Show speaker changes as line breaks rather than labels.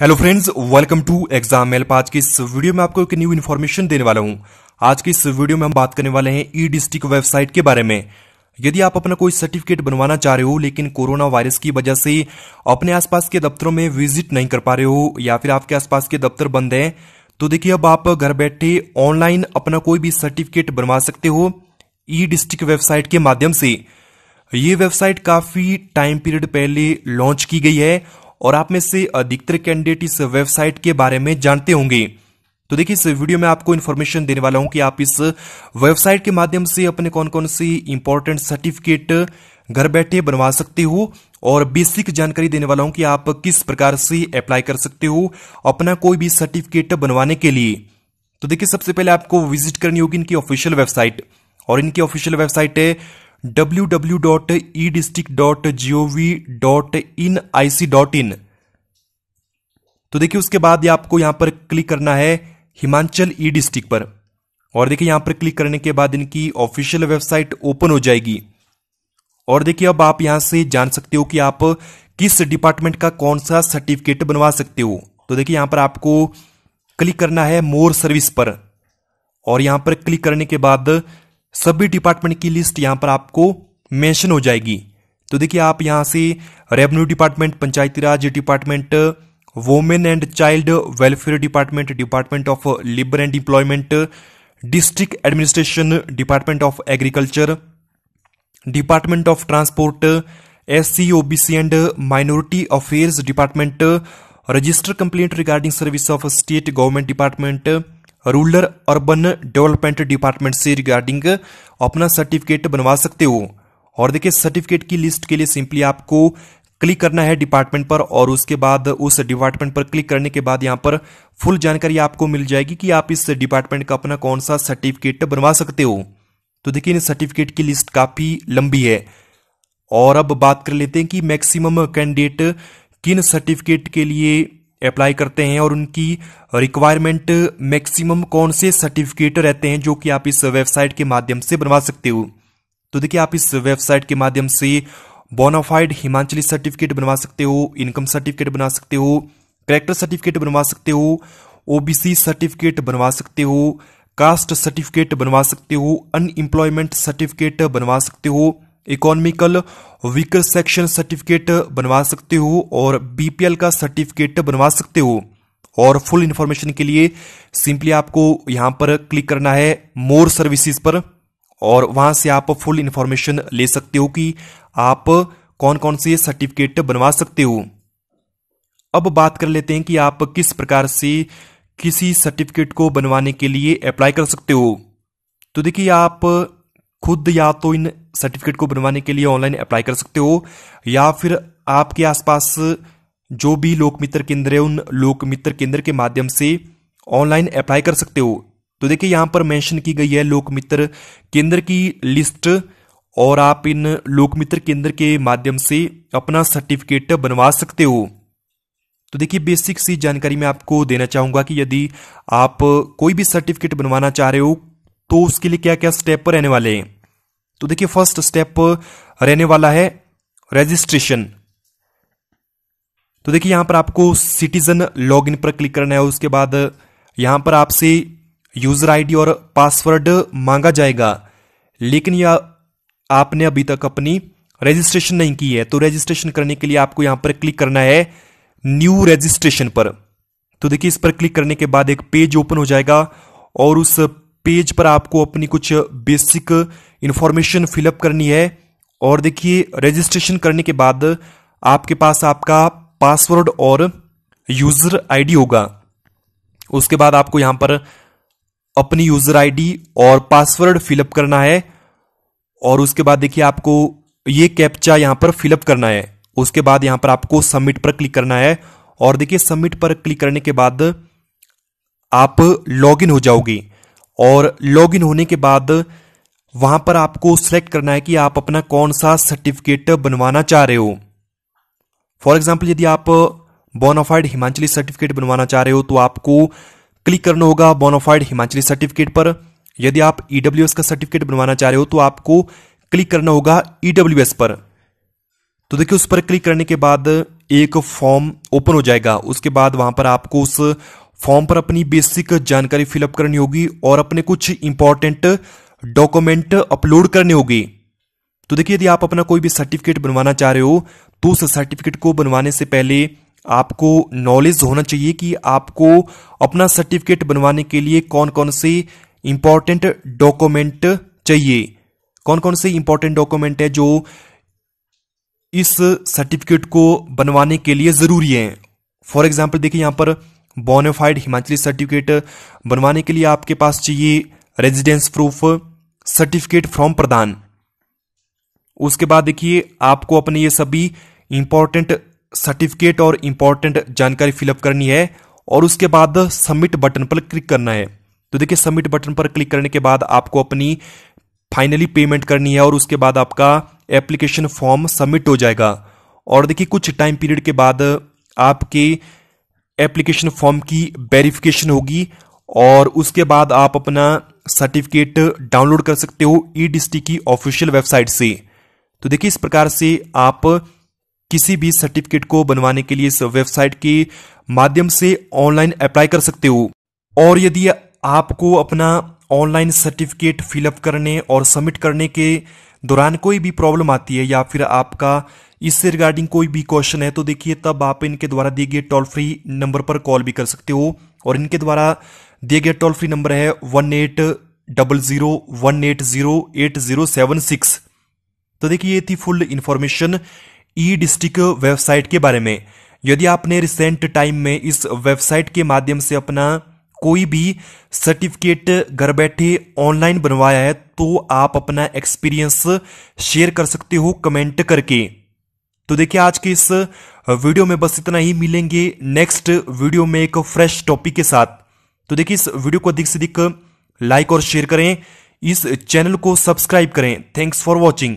hello friends welcome to exam mail आज की इस वीडियो में आपको एक न्यू इन्फॉर्मेशन देने वाला हूं आज की इस वीडियो में हम बात करने वाले हैं ई डिस्ट्रिक्ट वेबसाइट के बारे में यदि आप अपना कोई सर्टिफिकेट बनवाना चाह रहे हो लेकिन कोरोना वायरस की वजह से अपने आसपास के दफ्तरों में विजिट नहीं कर पा रहे हो या फिर आपके आसपास के दफ्तर बंद हैं तो देखिए अब आप घर बैठे ऑनलाइन अपना कोई भी सर्टिफिकेट बनवा सकते हो ई डिस्ट्रिक्ट वेबसाइट के माध्यम से ये वेबसाइट काफी टाइम पीरियड पहले लॉन्च की गई है और आप में से अधिकतर कैंडिडेट इस वेबसाइट के बारे में जानते होंगे तो देखिए इस वीडियो में आपको इन्फॉर्मेशन देने वाला हूं कि आप इस वेबसाइट के माध्यम से अपने कौन कौन सी इंपॉर्टेंट सर्टिफिकेट घर बैठे बनवा सकते हो और बेसिक जानकारी देने वाला हूं कि आप किस प्रकार से अप्लाई कर सकते हो अपना कोई भी सर्टिफिकेट बनवाने के लिए तो देखिए सबसे पहले आपको विजिट करनी होगी इनकी ऑफिशियल वेबसाइट और इनकी ऑफिशियल वेबसाइट है W W dot E dot G O V dot N I C dot in तो देखिए उसके बाद ये आपको यहां पर क्लिक करना है हिमाचल ई डिस्ट्रिक्ट पर और देखिए यहां पर क्लिक करने के बाद इनकी ऑफिशियल वेबसाइट ओपन हो जाएगी और देखिए अब आप यहां से जान सकते हो कि आप किस डिपार्टमेंट का कौन सा सर्टिफिकेट बनवा सकते हो तो देखिए यहां पर आपको क्लिक करना है मोर सर्विस पर और यहां पर क्लिक करने के बाद सभी डिपार्टमेंट की लिस्ट यहां पर आपको मेंशन हो जाएगी तो देखिए आप यहां से revenue department Panchayati Raj department women and child welfare department department of labour and employment district administration department of agriculture department of transport S C OBC and minority affairs department register complaint regarding service of state government department rural urban development department से regarding अपना certificate बनवा सकते हो और देखिए certificate की list के लिए सिंपली आपको क्लिक करना है डिपार्टमेंट पर और उसके बाद उस डिपार्टमेंट पर क्लिक करने के बाद यहाँ पर फुल जानकारी आपको मिल जाएगी कि आप इस डिपार्टमेंट का अपना कौन सा सर्टिफिकेट बनवा सकते हो तो देखिए सर्टिफिकेट की लिस्ट काफ़ी लंबी है और अब बात कर लेते हैं कि मैक्सिमम कैंडिडेट किन सर्टिफिकेट के लिए अप्लाई करते हैं और उनकी रिक्वायरमेंट मैक्सिमम कौन से सर्टिफिकेट रहते हैं जो कि आप इस वेबसाइट के माध्यम से बनवा सकते हो तो देखिए आप इस वेबसाइट के माध्यम से बोनाफाइड हिमाचली सर्टिफिकेट बनवा सकते हो इनकम सर्टिफिकेट बना सकते हो करेक्टर सर्टिफिकेट बनवा सकते हो ओबीसी सर्टिफिकेट बनवा सकते हो कास्ट सर्टिफिकेट बनवा सकते हो अनएम्प्लॉयमेंट सर्टिफिकेट बनवा सकते हो इकोनॉमिकल वीकर सेक्शन सर्टिफिकेट बनवा सकते हो और बीपीएल का सर्टिफिकेट बनवा सकते हो और फुल इन्फॉर्मेशन के लिए सिंपली आपको यहां पर क्लिक करना है मोर सर्विसेज पर और वहां से आप फुल इन्फॉर्मेशन ले सकते हो कि आप कौन कौन से सर्टिफिकेट बनवा सकते हो अब बात कर लेते हैं कि आप किस प्रकार से किसी सर्टिफिकेट को बनवाने के लिए अप्लाई कर सकते हो तो देखिए आप खुद या तो इन सर्टिफिकेट को बनवाने के लिए ऑनलाइन अप्लाई कर सकते हो या फिर आपके आसपास जो भी लोक मित्र केंद्र है उन लोक मित्र केंद्र के माध्यम से ऑनलाइन अप्लाई कर सकते हो तो देखिए यहाँ पर मेंशन की गई है लोक मित्र केंद्र की लिस्ट और आप इन लोक मित्र केंद्र के माध्यम से अपना सर्टिफिकेट बनवा सकते हो तो देखिए बेसिक सी जानकारी मैं आपको देना चाहूँगा कि यदि आप कोई भी सर्टिफिकेट बनवाना चाह रहे हो तो उसके लिए क्या क्या स्टेप रहने वाले हैं तो देखिए फर्स्ट स्टेप रहने वाला है रजिस्ट्रेशन तो देखिए यहां पर आपको सिटीजन लॉगिन पर क्लिक करना है उसके बाद यहां पर आपसे यूजर आईडी और पासवर्ड मांगा जाएगा लेकिन यह आपने अभी तक अपनी रजिस्ट्रेशन नहीं की है तो रजिस्ट्रेशन करने के लिए आपको यहां पर क्लिक करना है न्यू रजिस्ट्रेशन पर तो देखिए इस पर क्लिक करने के बाद एक पेज ओपन हो जाएगा और उस पेज पर आपको अपनी कुछ बेसिक इन्फॉर्मेशन फिलअप करनी है और देखिए रजिस्ट्रेशन करने के बाद आपके पास आपका पासवर्ड और यूज़र आईडी होगा उसके बाद आपको यहाँ पर अपनी यूज़र आईडी और पासवर्ड फिलअप करना है और उसके बाद देखिए आपको ये कैप्चा यहाँ पर फिलअप करना है उसके बाद यहाँ पर आपको सबमिट पर क्लिक करना है और देखिए सबमिट पर क्लिक करने के बाद आप लॉगिन हो जाओगी और लॉगिन होने के बाद वहां पर आपको सेलेक्ट करना है कि आप अपना कौन सा सर्टिफिकेट बनवाना चाह रहे हो फॉर एग्जाम्पल यदि आप बोनाफाइड हिमाचली सर्टिफिकेट बनवाना चाह रहे हो तो आपको क्लिक करना होगा बोनाफाइड हिमाचली सर्टिफिकेट पर यदि आप ईडब्ल्यू e का सर्टिफिकेट बनवाना चाह रहे हो तो आपको क्लिक करना होगा ईडब्ल्यू e पर तो देखिए उस पर क्लिक करने के बाद एक फॉर्म ओपन हो जाएगा उसके बाद वहां पर आपको उस फॉर्म पर अपनी बेसिक जानकारी फिलअप करनी होगी और अपने कुछ इंपॉर्टेंट डॉक्यूमेंट अपलोड करने होगी तो देखिए यदि आप अपना कोई भी सर्टिफिकेट बनवाना चाह रहे हो तो उस सर्टिफिकेट को बनवाने से पहले आपको नॉलेज होना चाहिए कि आपको अपना सर्टिफिकेट बनवाने के लिए कौन कौन से इंपॉर्टेंट डॉक्यूमेंट चाहिए कौन कौन से इंपॉर्टेंट डॉक्यूमेंट है जो इस सर्टिफिकेट को बनवाने के लिए ज़रूरी है फॉर एग्जाम्पल देखिए यहां पर बोनोफाइड हिमाचली सर्टिफिकेट बनवाने के लिए आपके पास चाहिए रेजिडेंस प्रूफ सर्टिफिकेट फॉर्म प्रदान उसके बाद देखिए आपको अपने ये सभी इंपॉर्टेंट सर्टिफिकेट और इंपॉर्टेंट जानकारी फिलअप करनी है और उसके बाद सबमिट बटन पर क्लिक करना है तो देखिए सबमिट बटन पर क्लिक करने के बाद आपको अपनी फाइनली पेमेंट करनी है और उसके बाद आपका एप्लीकेशन फॉर्म सबमिट हो जाएगा और देखिए कुछ टाइम पीरियड के बाद आपके एप्लीकेशन फॉर्म की वेरिफिकेशन होगी और उसके बाद आप अपना सर्टिफिकेट डाउनलोड कर सकते हो ई e की ऑफिशियल वेबसाइट से तो देखिए इस प्रकार से आप किसी भी सर्टिफिकेट को बनवाने के लिए इस वेबसाइट के माध्यम से ऑनलाइन अप्लाई कर सकते हो और यदि आपको अपना ऑनलाइन सर्टिफिकेट फिलअप करने और सबमिट करने के दौरान कोई भी प्रॉब्लम आती है या फिर आपका इससे रिगार्डिंग कोई भी क्वेश्चन है तो देखिए तब आप इनके द्वारा दिए गए टोल फ्री नंबर पर कॉल भी कर सकते हो और इनके द्वारा दिए गए टोल फ्री नंबर है one eight double zero one eight zero eight zero seven six तो देखिए ये थी full information E district website के बारे में यदि आपने रिसेंट टाइम में इस वेबसाइट के माध्यम से अपना कोई भी सर्टिफिकेट घर बैठे ऑनलाइन बनवाया है तो आप अपना एक्सपीरियंस शेयर कर सकते हो कमेंट करके तो देखिए आज के इस वीडियो में बस इतना ही मिलेंगे नेक्स्ट वीडियो में एक फ्रेश टॉपिक के साथ तो देखिए इस वीडियो को अधिक से अधिक लाइक और शेयर करें इस चैनल को सब्सक्राइब करें थैंक्स फॉर वॉचिंग